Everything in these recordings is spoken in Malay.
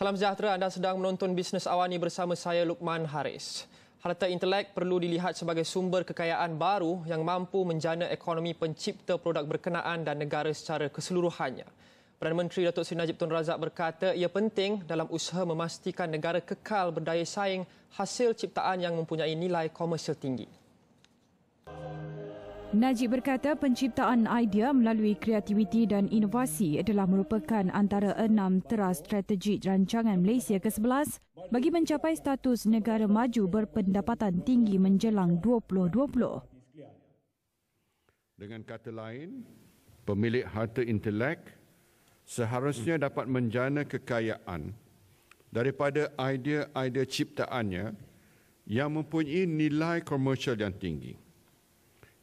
Salam sejahtera, anda sedang menonton Bisnes Awani bersama saya Lukman Haris. Harta intelek perlu dilihat sebagai sumber kekayaan baru yang mampu menjana ekonomi pencipta produk berkenaan dan negara secara keseluruhannya. Perdana Menteri Datuk Seri Najib Tun Razak berkata ia penting dalam usaha memastikan negara kekal berdaya saing hasil ciptaan yang mempunyai nilai komersial tinggi. Najib berkata penciptaan idea melalui kreativiti dan inovasi adalah merupakan antara enam teras strategi rancangan Malaysia ke-11 bagi mencapai status negara maju berpendapatan tinggi menjelang 2020. Dengan kata lain, pemilik harta intelek seharusnya dapat menjana kekayaan daripada idea-idea ciptaannya yang mempunyai nilai komersial yang tinggi.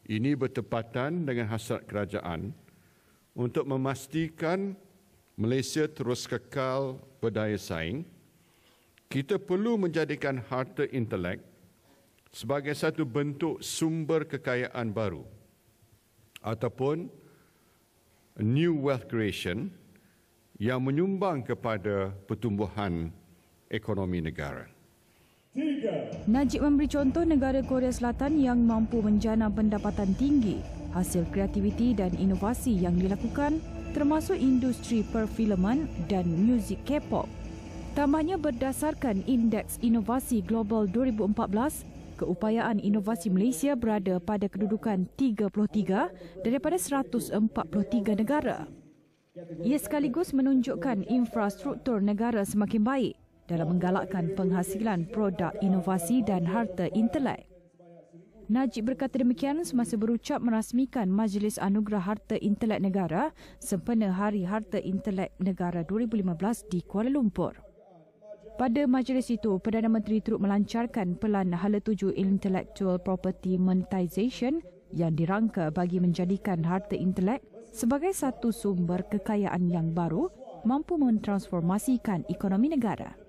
Ini bertepatan dengan hasrat kerajaan untuk memastikan Malaysia terus kekal berdaya saing. Kita perlu menjadikan harta intelek sebagai satu bentuk sumber kekayaan baru ataupun new wealth creation yang menyumbang kepada pertumbuhan ekonomi negara. Najib memberi contoh negara Korea Selatan yang mampu menjana pendapatan tinggi, hasil kreativiti dan inovasi yang dilakukan termasuk industri perfilman dan muzik K-pop. Tambahnya berdasarkan Indeks Inovasi Global 2014, keupayaan inovasi Malaysia berada pada kedudukan 33 daripada 143 negara. Ia sekaligus menunjukkan infrastruktur negara semakin baik dalam menggalakkan penghasilan produk inovasi dan harta intelek. Najib berkata demikian semasa berucap merasmikan Majlis Anugerah Harta Intelek Negara sempena Hari Harta Intelek Negara 2015 di Kuala Lumpur. Pada majlis itu, Perdana Menteri turut melancarkan pelan Hala Tuju Intellectual Property Monetization yang dirangka bagi menjadikan harta intelek sebagai satu sumber kekayaan yang baru mampu mentransformasikan ekonomi negara.